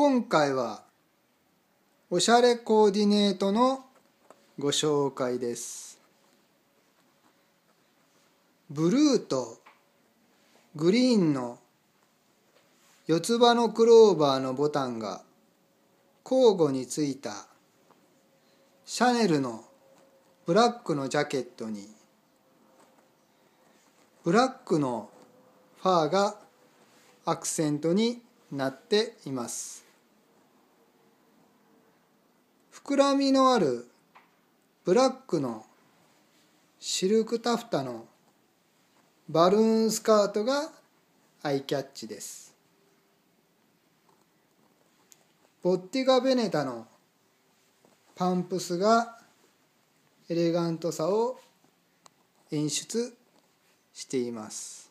今回はおしゃれコーディネートのご紹介ですブルーとグリーンの四つ葉のクローバーのボタンが交互についたシャネルのブラックのジャケットにブラックのファーがアクセントになっています。膨らみのあるブラックのシルクタフタのバルーンスカートがアイキャッチです。ボッティガ・ベネタのパンプスがエレガントさを演出しています。